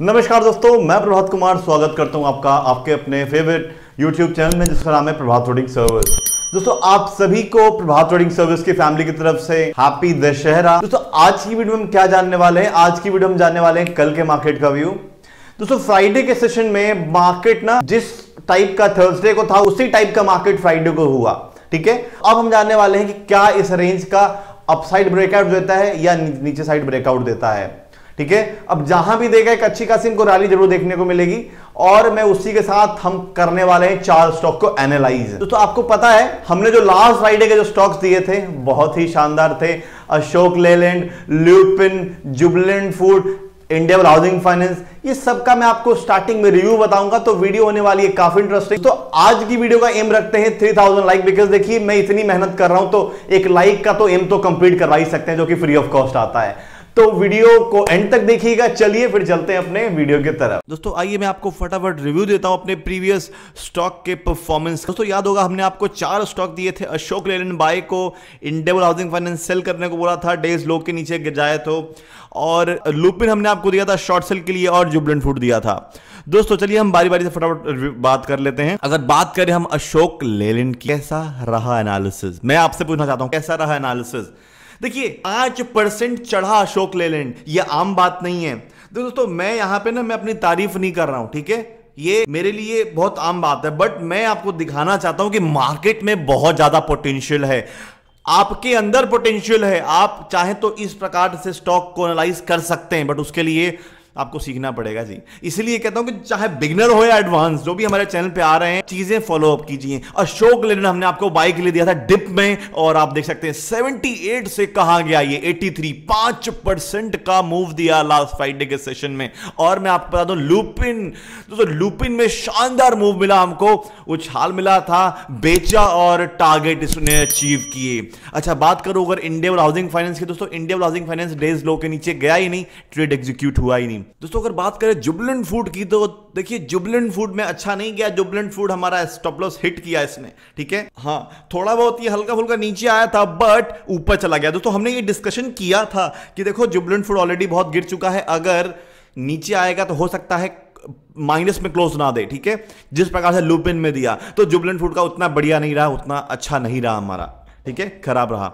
नमस्कार दोस्तों मैं प्रभात कुमार स्वागत करता हूं आपका आपके अपने फेवरेट यूट्यूब चैनल में जिसका नाम है प्रभात ट्रेडिंग सर्विस दोस्तों आप सभी को प्रभात ट्रेडिंग सर्विस की फैमिली की तरफ से हैप्पी दशहरा दोस्तों आज की वीडियो में क्या जानने वाले हैं आज की वीडियो हम जानने वाले हैं कल के मार्केट का व्यू दोस्तों फ्राइडे के सेशन में मार्केट ना जिस टाइप का थर्सडे को था उसी टाइप का मार्केट फ्राइडे को हुआ ठीक है अब हम जानने वाले हैं कि क्या इस रेंज का अपसाइड ब्रेकआउट देता है या नीचे साइड ब्रेकआउट देता है ठीक है अब जहां भी देगा एक अच्छी खासी इनको रैली जरूर देखने को मिलेगी और मैं उसी के साथ हम करने वाले हैं चार स्टॉक को एनालाइज तो, तो आपको पता है हमने जो लास्ट फ्राइडे के जो स्टॉक्स दिए थे बहुत ही शानदार थे Ashok Leyland Lupin Jubilant food India housing finance ये सब का मैं आपको स्टार्टिंग में रिव्यू बताऊंगा तो वीडियो होने वाली है काफी इंटरेस्टिंग तो आज की वीडियो का एम रखते हैं थ्री थाउजेंड लाइक बिकॉज देखिए मैं इतनी मेहनत कर रहा हूं तो एक लाइक का तो एम तो कंप्लीट करवा ही सकते हैं जो कि फ्री ऑफ कॉस्ट आता है तो वीडियो को एंड तक देखिएगा चलिए फिर चलते हैं अपने वीडियो की तरफ दोस्तों आइए मैं आपको फटाफट रिव्यू देता हूं अपने प्रीवियस स्टॉक के परफॉर्मेंस दोस्तों याद होगा हमने आपको चार स्टॉक दिए थे अशोक लेलन बाय को इंडेबल हाउसिंग फाइनेंस सेल करने को बोला था डेज लो के नीचे जाए तो और लुपिन हमने आपको दिया था शॉर्ट सेल के लिए और जुबलेंट फूड दिया था दोस्तों चलिए हम बारी बारी से फटाफट बात कर लेते हैं अगर बात करें हम अशोक लेलिन की कैसा रहा एनालिसिस मैं आपसे पूछना चाहता हूं कैसा रहा एनालिसिस देखिए पांच परसेंट चढ़ा अशोक लेलैंड ये आम बात नहीं है तो दोस्तों मैं यहां पे ना मैं अपनी तारीफ नहीं कर रहा हूं ठीक है ये मेरे लिए बहुत आम बात है बट मैं आपको दिखाना चाहता हूं कि मार्केट में बहुत ज्यादा पोटेंशियल है आपके अंदर पोटेंशियल है आप चाहे तो इस प्रकार से स्टॉक को एनालाइज कर सकते हैं बट उसके लिए आपको सीखना पड़ेगा जी इसलिए कहता हूँ कि चाहे बिगनर हो या एडवांस जो भी हमारे चैनल पे आ रहे हैं चीजें फॉलो अप कीजिए अशोक लेन हमने आपको बाइक ले दिया था डिप में और आप देख सकते हैं एट से कहा गया ये थ्री पांच परसेंट का मूव दिया लास्ट फ्राइडे के सेशन में और मैं आपको बता दू लुपिन दोस्तों तो लुपिन में शानदार मूव मिला हमको उछाल मिला था बेचा और टारगेट इसने अचीव किए अच्छा बात करो अगर इंडिया हाउसिंग फाइनेंस की दोस्तों India housing finance day's low के नीचे गया ही नहीं ट्रेड एग्जीक्यूट हुआ ही नहीं दोस्तों अगर बात करें जुबलेंट फूड की तो देखिए जुबलेंट फूड में अच्छा नहीं गया जुबलेंट फूड हमारा स्टॉप लॉस हिट किया इसने ठीक है हाँ थोड़ा बहुत ये हल्का फुल्का नीचे आया था बट ऊपर चला गया दोस्तों हमने ये डिस्कशन किया था कि देखो जुबलेंट फूड ऑलरेडी बहुत गिर चुका है अगर नीचे आएगा तो हो सकता है माइनस में क्लोज ना दे ठीक है जिस प्रकार से लुपिन में दिया तो जुबलेंट फूड का उतना बढ़िया नहीं रहा उतना अच्छा नहीं रहा हमारा ठीक है खराब रहा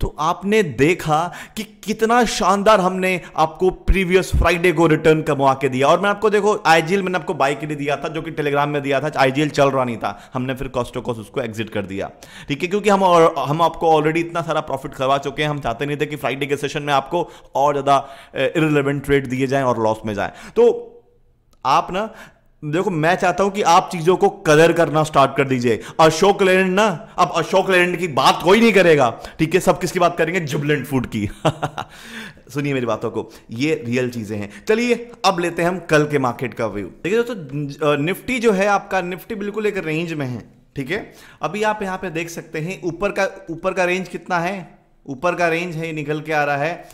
तो आपने देखा कि कितना शानदार हमने आपको प्रीवियस फ्राइडे को रिटर्न का के दिया और मैं आपको देखो आईजीएल मैंने आपको बाई के लिए दिया था जो कि टेलीग्राम में दिया था आईजीएल चल रहा नहीं था हमने फिर कॉस्ट उसको एग्जिट कर दिया ठीक है क्योंकि हम और, हम आपको ऑलरेडी इतना सारा प्रॉफिट करवा चुके हैं हम चाहते नहीं थे कि फ्राइडे के सेशन में आपको और ज़्यादा इरेलीवेंट ट्रेड दिए जाए और लॉस में जाए तो आप ना देखो मैं चाहता हूं कि आप चीजों को कदर करना स्टार्ट कर दीजिए अशोक लेलैंड ना अब अशोक लेलैंड की बात कोई नहीं करेगा ठीक है सब किसकी बात करेंगे जुबलेंट फूड की सुनिए मेरी बातों को ये रियल चीजें हैं चलिए अब लेते हैं हम कल के मार्केट का व्यू देखिए दोस्तों निफ्टी जो है आपका निफ्टी बिल्कुल एक रेंज में है ठीक है अभी आप यहाँ पे देख सकते हैं ऊपर का ऊपर का रेंज कितना है ऊपर का रेंज है निकल के आ रहा है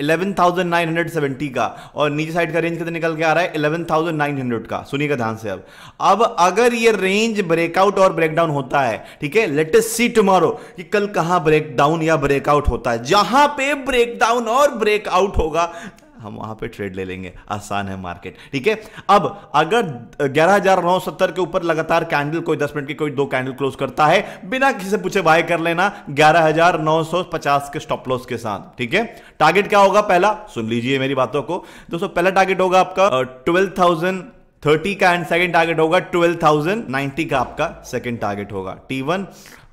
11,970 का और नीचे साइड का रेंज कितने निकल के आ रहा है 11,900 का सुनिएगा ध्यान से अब अब अगर ये रेंज ब्रेकआउट और ब्रेकडाउन होता है ठीक है लेट अस सी टुमारो कि कल कहां ब्रेकडाउन या ब्रेकआउट होता है जहां पे ब्रेकडाउन और ब्रेकआउट होगा हम वहां पे ट्रेड ले लेंगे आसान है मार्केट ठीक है अब अगर ग्यारह के ऊपर लगातार कैंडल कोई 10 मिनट की कोई दो कैंडल क्लोज करता है बिना किसी से पूछे बाय कर लेना 11,950 के स्टॉप लॉस के साथ ठीक है टारगेट क्या होगा पहला सुन लीजिए मेरी बातों को दोस्तों पहला टारगेट होगा आपका ट्वेल्व थाउजेंड थर्टी का एंड सेकंड टारगेट होगा ट्वेल्व थाउजेंड नाइन्टी का आपका सेकंड टारगेट होगा टी वन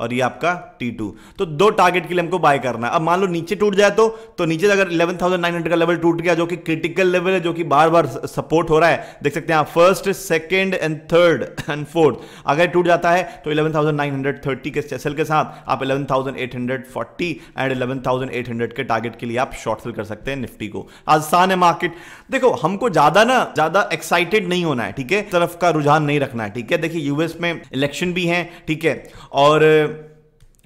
और ये आपका T2 तो दो टारगेट के लिए हमको बाय करना है अब मान लो नीचे टूट जाए तो तो नीचे अगर 11,900 का लेवल टूट गया जो कि क्रिटिकल लेवल है जो कि बार बार सपोर्ट हो रहा है देख सकते हैं आप first second and third and fourth अगर टूट जाता है तो इलेवन के सेल के साथ आप इलेवन एंड इलेवन के टारगेट के लिए आप शॉर्ट सेल कर सकते हैं निफ्टी को आसान है मार्केट देखो हमको ज्यादा ना ज्यादा एक्साइटेड नहीं होना है ठीक है तरफ का रुझान नहीं रखना है ठीक है देखिए यूएस में इलेक्शन भी है ठीक है और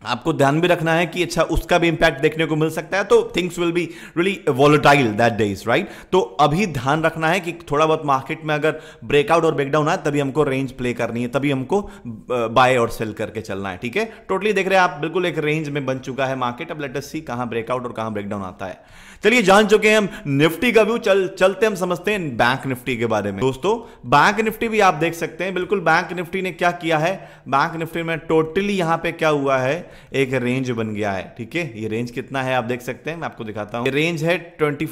आपको ध्यान भी रखना है कि अच्छा उसका भी इंपैक्ट देखने को मिल सकता है तो things will be really volatile that day is right तो अभी ध्यान रखना है कि थोड़ा बहुत मार्केट में अगर ब्रेकआउट और ब्रेकडाउन आए तभी हमको रेंज प्ले करनी है तभी हमको बाय और सेल करके चलना है ठीक है टोटली देख रहे हैं आप बिल्कुल एक रेंज में बन चुका है मार्केट अब लेटेस्ट सी कहां ब्रेकआउट और कहां ब्रेकडाउन आता है चलिए जान चुके हैं हम निफ्टी का व्यू चल चलते हम समझते हैं बैंक निफ्टी के बारे में दोस्तों बैंक निफ्टी भी आप देख सकते हैं बिल्कुल बैंक निफ्टी ने क्या किया है बैंक निफ्टी में टोटली यहां पे क्या हुआ है एक रेंज बन गया है ठीक है ये रेंज कितना है आप देख सकते हैं मैं आपको दिखाता ये रेंज है ट्वेंटी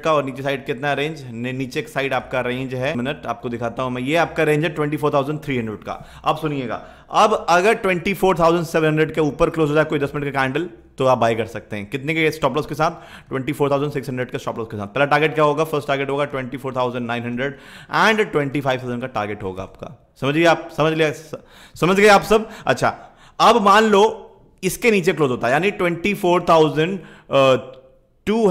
का और नीचे साइड कितना रेंज नीचे साइड आपका रेंज है मिनट आपको दिखाता हूं मैं ये आपका रेंज है ट्वेंटी का आप सुनिएगा अब अगर ट्वेंटी के ऊपर क्लोज हो जाए कोई दस मिनट का कैंडल तो आप बाय कर सकते हैं कितने के स्टॉप लॉस के साथ 24,600 के स्टॉप लॉस के साथ पहला टारगेट क्या होगा फर्स्ट टारगेट होगा 24,900 एंड 25,000 का टारगेट होगा आपका समझिए आप समझ लिया समझ गए आप सब अच्छा अब मान लो इसके नीचे क्लोज होता है यानी ट्वेंटी फोर थाउजेंड टू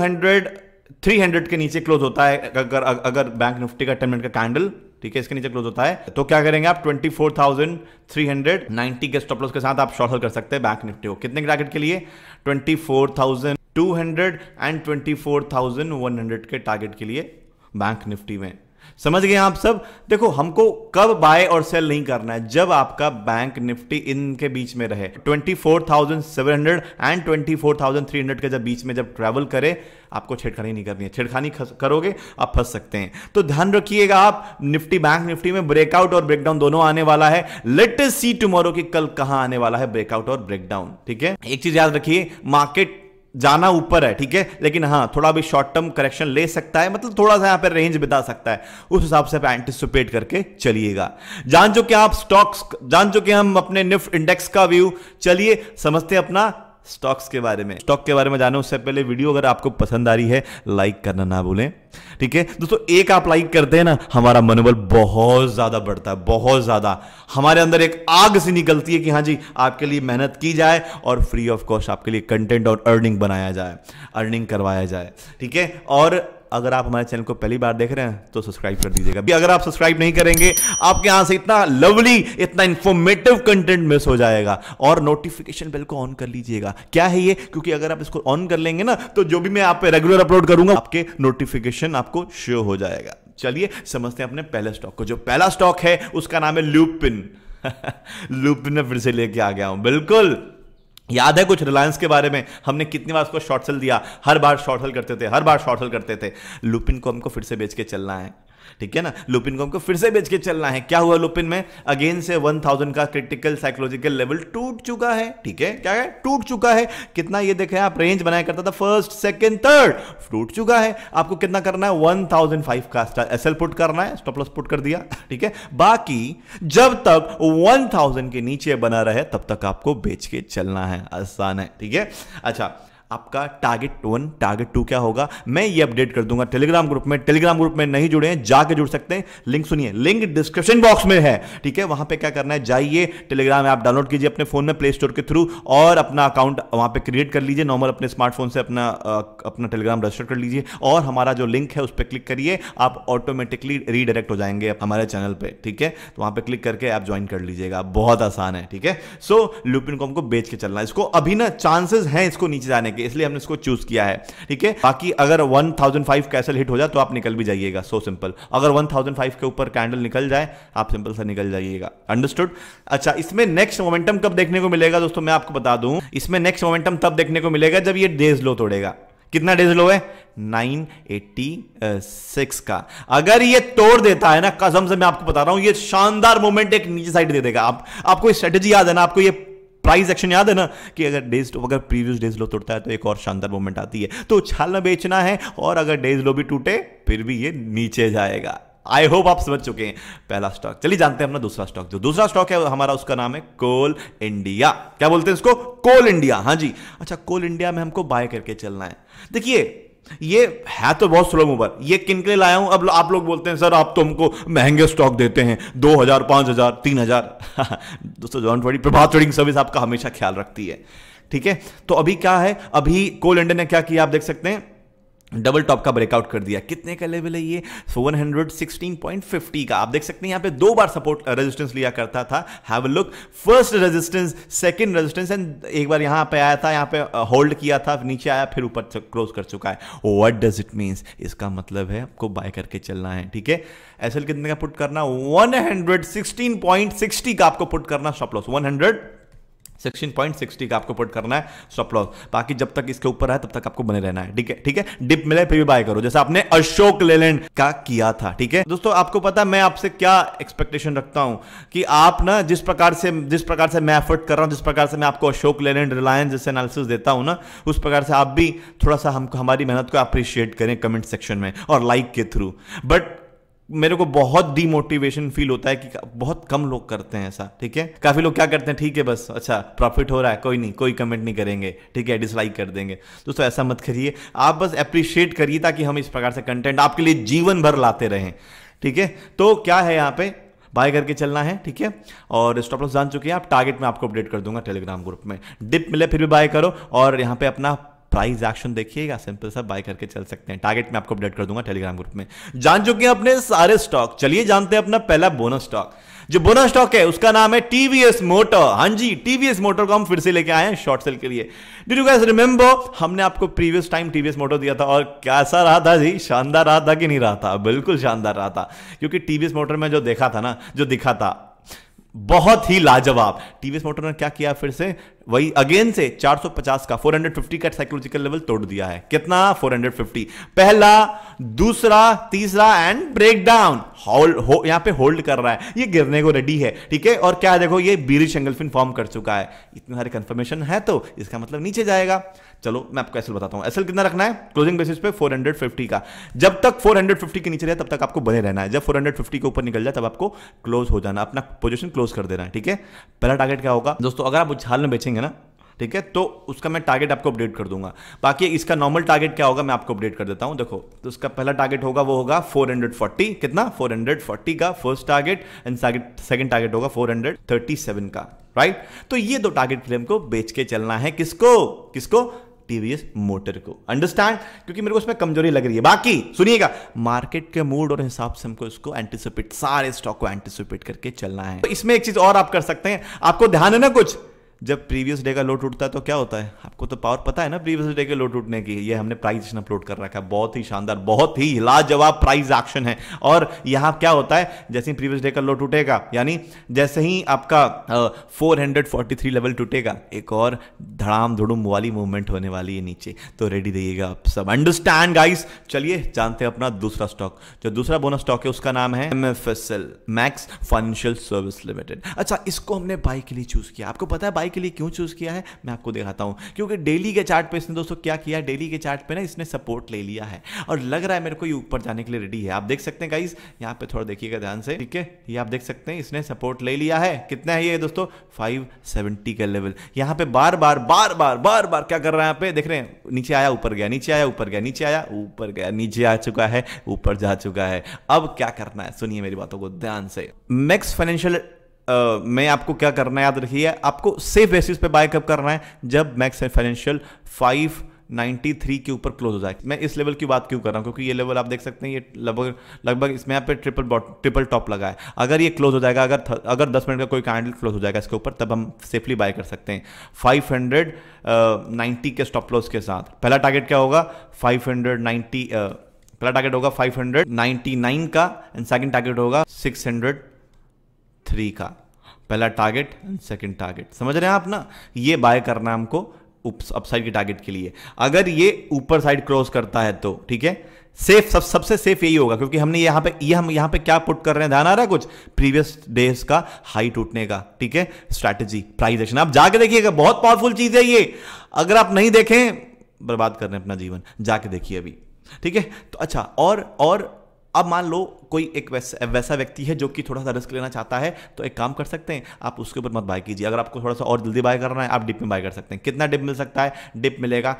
के नीचे क्लोज होता है अगर अगर बैंक निफ्टी का टेन मिनट का कैंडल ठीक है इसके नीचे क्लोज होता है तो क्या करेंगे आप 24,390 के स्टॉप लॉस के साथ आप शॉर्ट होल कर सकते हैं बैंक निफ्टी को कितने टारगेट के लिए 24,200 एंड 24,100 के टारगेट के लिए बैंक निफ्टी में समझ गए आप सब देखो हमको कब बाय और सेल नहीं करना है जब आपका बैंक निफ्टी इनके बीच में रहे 24,700 एंड 24,300 के जब बीच में जब ट्रेवल करे आपको छेड़खानी नहीं करनी है छेड़खानी करोगे आप फंस सकते हैं तो ध्यान रखिएगा आप निफ्टी बैंक निफ्टी में ब्रेकआउट और ब्रेकडाउन दोनों आने वाला है लेटेस्ट सी टुमारो की कल कहां आने वाला है ब्रेकआउट और ब्रेकडाउन ठीक है एक चीज याद रखिए मार्केट जाना ऊपर है ठीक है लेकिन हाँ थोड़ा भी शॉर्ट टर्म करेक्शन ले सकता है मतलब थोड़ा सा यहां पर रेंज बिता सकता है उस हिसाब से आप एंटिसिपेट करके चलिएगा जान चुके कि आप स्टॉक्स जान चुके कि हम अपने निफ्ट इंडेक्स का व्यू चलिए समझते अपना स्टॉक्स के बारे में स्टॉक के बारे में जाने उससे पहले वीडियो अगर आपको पसंद आ रही है लाइक करना ना भूलें ठीक है दोस्तों एक आप लाइक करते हैं ना हमारा मनोबल बहुत ज्यादा बढ़ता है बहुत ज्यादा हमारे अंदर एक आग सी निकलती है कि हाँ जी आपके लिए मेहनत की जाए और फ्री ऑफ कॉस्ट आपके लिए कंटेंट और अर्निंग बनाया जाए अर्निंग करवाया जाए ठीक है और अगर आप हमारे चैनल को पहली बार देख रहे हैं तो सब्सक्राइब कर दीजिएगा अगर आप सब्सक्राइब नहीं करेंगे आपके यहां से इतना लवली इतना इंफॉर्मेटिव कंटेंट मिस हो जाएगा और नोटिफिकेशन बेल को ऑन कर लीजिएगा क्या है ये क्योंकि अगर आप इसको ऑन कर लेंगे ना तो जो भी मैं आप पे रेगुलर अपलोड करूंगा आपके नोटिफिकेशन आपको शो हो जाएगा चलिए समझते हैं अपने पहले स्टॉक को जो पहला स्टॉक है उसका नाम है लूपिन लूपिन में फिर से लेके आ गया हूं बिल्कुल याद है कुछ रिलायंस के बारे में हमने कितनी बार उसको शॉर्ट सेल दिया हर बार शॉर्ट सेल करते थे हर बार शॉर्ट सेल करते थे लुपिन को हमको फिर से बेच के चलना है ठीक है ना लुपिन को हमको फिर से बेच के चलना है क्या हुआ लुपिन में अगेन से 1000 का क्रिटिकल साइकोलॉजिकल लेवल टूट चुका है ठीक है क्या है टूट चुका है कितना ये देखें आप रेंज बनाया करता था फर्स्ट सेकंड थर्ड टूट चुका है आपको कितना करना है 1005 का एस एल पुट करना है स्टॉप लॉस पुट कर दिया ठीक है बाकी जब तक 1000 के नीचे बना रहे तब तक आपको बेच के चलना है आसान है ठीक है अच्छा आपका टारगेट वन टारगेट टू क्या होगा मैं ये अपडेट कर दूंगा टेलीग्राम ग्रुप में टेलीग्राम ग्रुप में नहीं जुड़े हैं जाके जुड़ सकते हैं लिंक सुनिए लिंक डिस्क्रिप्शन बॉक्स में है ठीक है वहां पे क्या करना है जाइए टेलीग्राम ऐप डाउनलोड कीजिए अपने फोन में प्ले स्टोर के थ्रू और अपना अकाउंट वहां पर क्रिएट कर लीजिए नॉर्मल अपने स्मार्टफोन से अपना अपना टेलीग्राम रजिस्टर कर लीजिए और हमारा जो लिंक है उस पर क्लिक करिए आप ऑटोमेटिकली रीडायरेक्ट हो जाएंगे हमारे चैनल पर ठीक है तो वहां पर क्लिक करके आप ज्वाइन कर लीजिएगा बहुत आसान है ठीक है सो लुपिन को बेच के चलना है इसको अभी ना चांसेस हैं इसको नीचे जाने के जाएंगे इसलिए हमने इसको चूज किया है ठीक है बाकी अगर 1005 कैसल हिट हो जाए तो आप निकल भी जाइएगा सो सिंपल अगर 1005 के ऊपर कैंडल निकल जाए आप सिंपल से निकल जाइएगा अंडरस्टूड अच्छा इसमें नेक्स्ट मोमेंटम कब देखने को मिलेगा दोस्तों मैं आपको बता दूं इसमें नेक्स्ट मोमेंटम तब देखने को मिलेगा जब ये डेज लो तोड़ेगा कितना डेज लो है 986 का अगर ये तोड़ देता है ना कसम से मैं आपको बता रहा हूं ये शानदार मोमेंट एक नीचे साइड दे देगा आप आपको स्ट्रेटेजी याद है ना आपको ये प्राइस एक्शन याद है ना कि अगर डेज लो अगर प्रीवियस डेज लो तोड़ता है तो एक और शानदार मोमेंट आती है तो उछालना बेचना है और अगर डेज लो भी टूटे फिर भी ये नीचे जाएगा आई होप आप समझ चुके हैं पहला स्टॉक चलिए जानते हैं अपना दूसरा स्टॉक जो दूसरा स्टॉक है हमारा उसका नाम है कोल इंडिया क्या बोलते हैं इसको कोल इंडिया हाँ जी अच्छा कोल इंडिया में हमको बाय करके चलना है देखिए ये है तो बहुत स्लो मूवर ये किन के लिए लाया हूं अब आप लोग बोलते हैं सर आप तो हमको महंगे स्टॉक देते हैं दो हजार पांच हजार तीन हजार दोस्तों join trading Prabhat trading service आपका हमेशा ख्याल रखती है ठीक है तो अभी क्या है अभी कोल इंडिया ने क्या किया आप देख सकते हैं डबल टॉप का ब्रेकआउट कर दिया कितने का लेवल है ये सो 116.50 का आप देख सकते हैं यहां पे दो बार सपोर्ट रेजिस्टेंस uh, लिया करता था have a look first resistance second resistance and एक बार यहां पे आया था यहाँ पे होल्ड uh, किया था नीचे आया फिर ऊपर क्लोज कर चुका है व्हाट डज इट मीन्स इसका मतलब है आपको बाय करके चलना है ठीक है एस कितने का पुट करना वन का आपको पुट करना stop loss one section point sixty का आपको पुट करना है स्टॉप लॉस बाकी जब तक इसके ऊपर है तब तक आपको बने रहना है ठीक है ठीक है डिप मिले फिर भी बाय करो जैसे आपने अशोक लेलैंड का किया था ठीक है दोस्तों आपको पता मैं आपसे क्या एक्सपेक्टेशन रखता हूं कि आप ना जिस प्रकार से जिस प्रकार से मैं एफर्ट कर रहा हूं जिस प्रकार से मैं आपको अशोक लेलैंड रिलायंस जैसे एनालिसिस देता हूं ना उस प्रकार से आप भी थोड़ा सा हमको हमारी मेहनत को अप्रिशिएट करें कमेंट सेक्शन में और लाइक के थ्रू बट मेरे को बहुत डिमोटिवेशन फील होता है कि बहुत कम लोग करते हैं ऐसा ठीक है काफी लोग क्या करते हैं ठीक है बस अच्छा प्रॉफिट हो रहा है कोई नहीं कोई कमेंट नहीं करेंगे ठीक है डिसलाइक कर देंगे दोस्तों ऐसा मत करिए आप बस अप्रिशिएट करिए ताकि हम इस प्रकार से कंटेंट आपके लिए जीवन भर लाते रहें ठीक है तो क्या है यहाँ पे बाय करके चलना है ठीक है और स्टॉप लॉस जान चुके हैं आप टारगेट में आपको अपडेट कर दूंगा टेलीग्राम ग्रुप में डिप मिले फिर भी बाय करो और यहाँ पे अपना प्राइस एक्शन देखिएगा सिंपल सा बाय करके चल सकते हैं टारगेट में आपको अपडेट कर दूंगा टेलीग्राम ग्रुप में जान चुके हैं अपने सारे स्टॉक चलिए जानते हैं अपना पहला बोनस स्टॉक जो बोनस स्टॉक है उसका नाम है टीवीएस मोटर हाँ जी टीवीएस मोटर को हम फिर से लेके आए हैं शॉर्ट सेल के लिए डिड यू गैस रिमेंबर हमने आपको प्रीवियस टाइम टीवीएस मोटर दिया था और कैसा रहा था जी शानदार रहा था कि नहीं रहा था बिल्कुल शानदार रहा था क्योंकि टीवीएस मोटर में जो देखा था ना जो दिखा था बहुत ही लाजवाब टीवीएस मोटर ने क्या किया फिर से वही अगेन से 450 का 450 का साइकोलॉजिकल लेवल तोड़ दिया है कितना 450 पहला दूसरा तीसरा एंड ब्रेक डाउन होल्ड हो यहां पे होल्ड कर रहा है ये गिरने को रेडी है ठीक है और क्या देखो ये बीरिश एंगलफिन फॉर्म कर चुका है इतने सारे कंफर्मेशन है तो इसका मतलब नीचे जाएगा चलो मैं आपको एसएल बताता हूँ एसएल कितना रखना है क्लोजिंग बेसिस पे 450 का जब तक 450 के नीचे रहे तब तक आपको बने रहना है जब 450 के ऊपर निकल जाए तब आपको क्लोज हो जाना अपना पोजीशन क्लोज कर देना है ठीक है पहला टारगेट क्या होगा दोस्तों अगर आप उछाल में बेचेंगे ना ठीक है तो उसका मैं टारगेट आपको अपडेट कर दूंगा बाकी इसका नॉर्मल टारगेट क्या होगा मैं आपको अपडेट कर देता हूं देखो तो उसका पहला टारगेट होगा वो होगा 440 कितना 440 का first target and second target होगा 437 का राइट तो ये दो टारगेट फिल्म को बेच के चलना है किसको किसको टीवीएस मोटर को अंडरस्टैंड क्योंकि मेरे को उसमें कमजोरी लग रही है बाकी सुनिएगा मार्केट के मूड और हिसाब से हमको इसको एंटिसिपेट सारे स्टॉक को एंटिसिपेट करके चलना है तो इसमें एक चीज और आप कर सकते हैं आपको ध्यान है ना कुछ जब प्रीवियस डे का लो टूटता है तो क्या होता है आपको तो पावर पता है ना प्रीवियस डे के लो टूटने की ये हमने प्राइस एक्शन अपलोड कर रखा है बहुत ही शानदार बहुत ही लाजवाब प्राइस एक्शन है और यहाँ क्या होता है जैसे ही प्रीवियस डे का लो टूटेगा यानी जैसे ही आपका फोर uh, लेवल टूटेगा एक और धड़ाम धुड़ुम वाली मूवमेंट होने वाली है नीचे तो रेडी रहिएगा आप सब अंडरस्टैंड गाइस चलिए जानते हैं अपना दूसरा स्टॉक जो दूसरा बोनस स्टॉक है उसका नाम है M Max financial service limited अच्छा इसको हमने बाई के लिए चूज किया आपको पता है बाई बाई के लिए क्यों चूज़ किया है मैं आपको दिखाता हूं क्योंकि डेली के चार्ट पे इसने दोस्तों क्या किया डेली के चार्ट पे ना इसने सपोर्ट ले लिया है और लग रहा है मेरे को ये ऊपर जाने के लिए रेडी है आप देख सकते हैं गाइज यहाँ पे थोड़ा देखिएगा ध्यान से ठीक है ये आप देख सकते हैं इसने सपोर्ट ले लिया है कितना है ये दोस्तों फाइव का लेवल यहाँ पे बार बार बार बार बार बार क्या कर रहा है यहाँ पे देख रहे हैं नीचे आया ऊपर गया नीचे आया ऊपर गया नीचे आया ऊपर गया नीचे आ चुका है ऊपर जा चुका है अब क्या करना है सुनिए मेरी बातों को ध्यान से मैक्स फाइनेंशियल मैं आपको क्या करना है याद रखिए आपको सेफ बेसिस पे बाय कब करना है जब मैक्स फाइनेंशियल फाइव 93 के ऊपर क्लोज हो जाए मैं इस लेवल की बात क्यों कर रहा हूं क्योंकि ये लेवल आप देख सकते हैं ये लगभग लगभग इसमें यहाँ पे ट्रिपल ट्रिपल टॉप लगा है अगर ये क्लोज हो जाएगा अगर अगर 10 मिनट का कोई कैंडल क्लोज हो जाएगा इसके ऊपर तब हम सेफली बाय कर सकते हैं 590 के स्टॉप लॉस के साथ पहला टारगेट क्या होगा फाइव पहला टारगेट होगा 599 का एंड सेकंड टारगेट होगा 600 थ्री का पहला टारगेट एंड सेकेंड टारगेट समझ रहे हैं आप ना ये बाय करना हमको अपसाइड के टारगेट के लिए अगर ये ऊपर साइड क्रॉस करता है तो ठीक है सेफ सब सबसे सेफ यही होगा क्योंकि हमने यहां पे ये यह हम यहां पे क्या पुट कर रहे हैं ध्यान आ रहा है कुछ प्रीवियस डेज का हाई टूटने का ठीक है स्ट्रेटजी प्राइस एक्शन आप जाके देखिएगा बहुत पावरफुल चीज है ये अगर आप नहीं देखें बर्बाद कर रहे हैं अपना जीवन जाके देखिए अभी ठीक है तो अच्छा और और अब मान लो कोई एक वैसा वैसा व्यक्ति है जो कि थोड़ा सा रिस्क लेना चाहता है तो एक काम कर सकते हैं आप उसके ऊपर मत बाय कीजिए अगर आपको थोड़ा सा और जल्दी बाय करना है आप डिप में बाय कर सकते हैं कितना डिप मिल सकता है डिप मिलेगा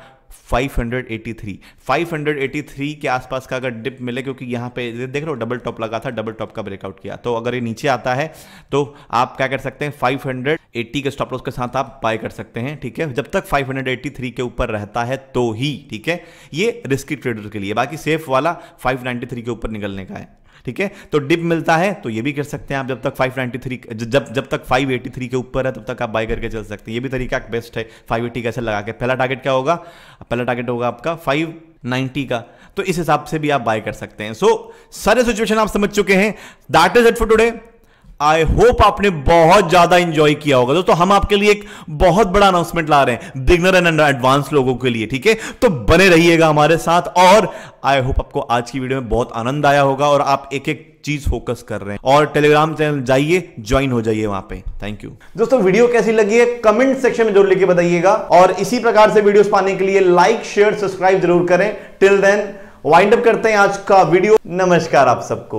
583 583 के आसपास का अगर डिप मिले क्योंकि यहाँ पे देख लो डबल टॉप लगा था डबल टॉप का ब्रेकआउट किया तो अगर ये नीचे आता है तो आप क्या कर सकते हैं 580 के स्टॉप लॉस के साथ आप बाय कर सकते हैं ठीक है जब तक 583 के ऊपर रहता है तो ही ठीक है ये रिस्की ट्रेडर के लिए बाकी सेफ वाला 593 के ऊपर निकलने का है ठीक है तो डिप मिलता है तो ये भी कर सकते हैं आप जब तक 593 जब जब तक 583 के ऊपर है तब तक आप बाय करके चल सकते हैं ये भी तरीका बेस्ट है 580 कैसे लगा के पहला टारगेट क्या होगा पहला टारगेट होगा आपका 590 का तो इस हिसाब से भी आप बाय कर सकते हैं सो so, सारे सिचुएशन आप समझ चुके हैं that is it for today I hope आपने बहुत ज्यादा इंजॉय किया होगा दोस्तों हम आपके लिए एक बहुत बड़ा अनाउंसमेंट ला रहे हैं बिगनर एंड एडवांस लोगों के लिए ठीक है तो बने रहिएगा हमारे साथ और आई होप आपको आज की वीडियो में बहुत आनंद आया होगा और आप एक एक चीज फोकस कर रहे हैं और टेलीग्राम चैनल जाइए ज्वाइन हो जाइए वहां पे थैंक यू दोस्तों वीडियो कैसी लगी है कमेंट सेक्शन में जरूर लिखे बताइएगा और इसी प्रकार से वीडियोस पाने के लिए लाइक शेयर सब्सक्राइब जरूर करें टिल देन वाइंड अप करते हैं आज का वीडियो नमस्कार आप सबको